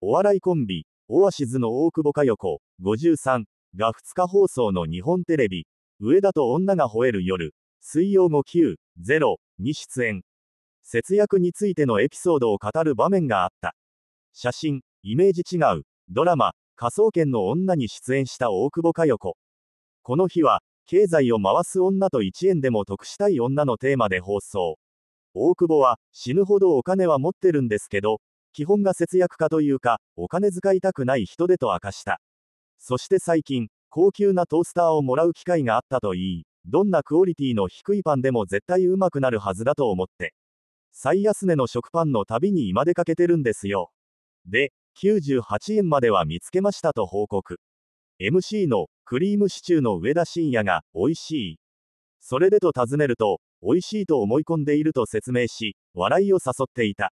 お笑いコンビ、オアシズの大久保佳代子、53が2日放送の日本テレビ、上田と女が吠える夜、水曜後9、0に出演。節約についてのエピソードを語る場面があった。写真、イメージ違う、ドラマ、科捜研の女に出演した大久保佳代子。この日は、経済を回す女と1円でも得したい女のテーマで放送。大久保は、死ぬほどお金は持ってるんですけど、基本が節約家というか、お金使いたくない人でと明かした。そして最近、高級なトースターをもらう機会があったといい、どんなクオリティの低いパンでも絶対うまくなるはずだと思って。最安値の食パンの旅に今出かけてるんですよ。で、98円までは見つけましたと報告。MC のクリームシチューの上田晋也が美味しい。それでと尋ねると、美味しいと思い込んでいると説明し、笑いを誘っていた。